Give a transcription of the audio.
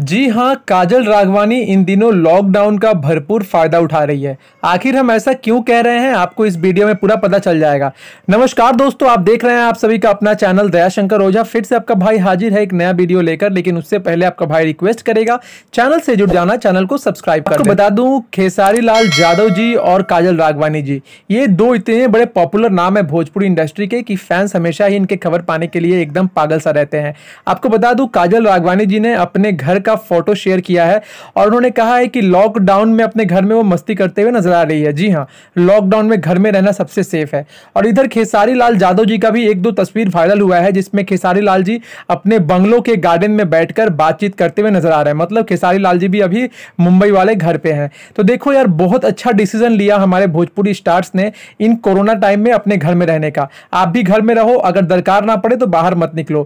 जी हाँ काजल राघवानी इन दिनों लॉकडाउन का भरपूर फायदा उठा रही है आखिर हम ऐसा क्यों कह रहे हैं आपको इस वीडियो में पूरा पता चल जाएगा नमस्कार दोस्तों आप देख रहे हैं आप सभी का अपना चैनल दयाशंकर ओझा फिर से आपका भाई हाजिर है एक नया वीडियो लेकर लेकिन उससे पहले आपका भाई रिक्वेस्ट करेगा चैनल से जुड़ जाना चैनल को सब्सक्राइब कर बता दू खेसारी लाल यादव जी और काजल राघवानी जी ये दो इतने बड़े पॉपुलर नाम है भोजपुरी इंडस्ट्री के कि फैंस हमेशा ही इनके खबर पाने के लिए एकदम पागल सा रहते हैं आपको बता दू काजल राघवानी जी ने अपने घर का फोटो शेयर किया है और उन्होंने कहा है कि लॉकडाउन में अपने घर में वो मस्ती करते हुए नजर आ रही है जी हाँ लॉकडाउन में घर में रहना सबसे सेफ है और इधर खेसारी लाल जादव जी का भी एक दो तस्वीर वायरल हुआ है जिसमें खेसारी लाल जी अपने बंगलों के गार्डन में बैठकर बातचीत करते हुए नजर आ रहे हैं मतलब खेसारी लाल जी भी अभी मुंबई वाले घर पे हैं तो देखो यार बहुत अच्छा डिसीजन लिया हमारे भोजपुरी स्टार्स ने इन कोरोना टाइम में अपने घर में रहने का आप भी घर में रहो अगर दरकार ना पड़े तो बाहर मत निकलो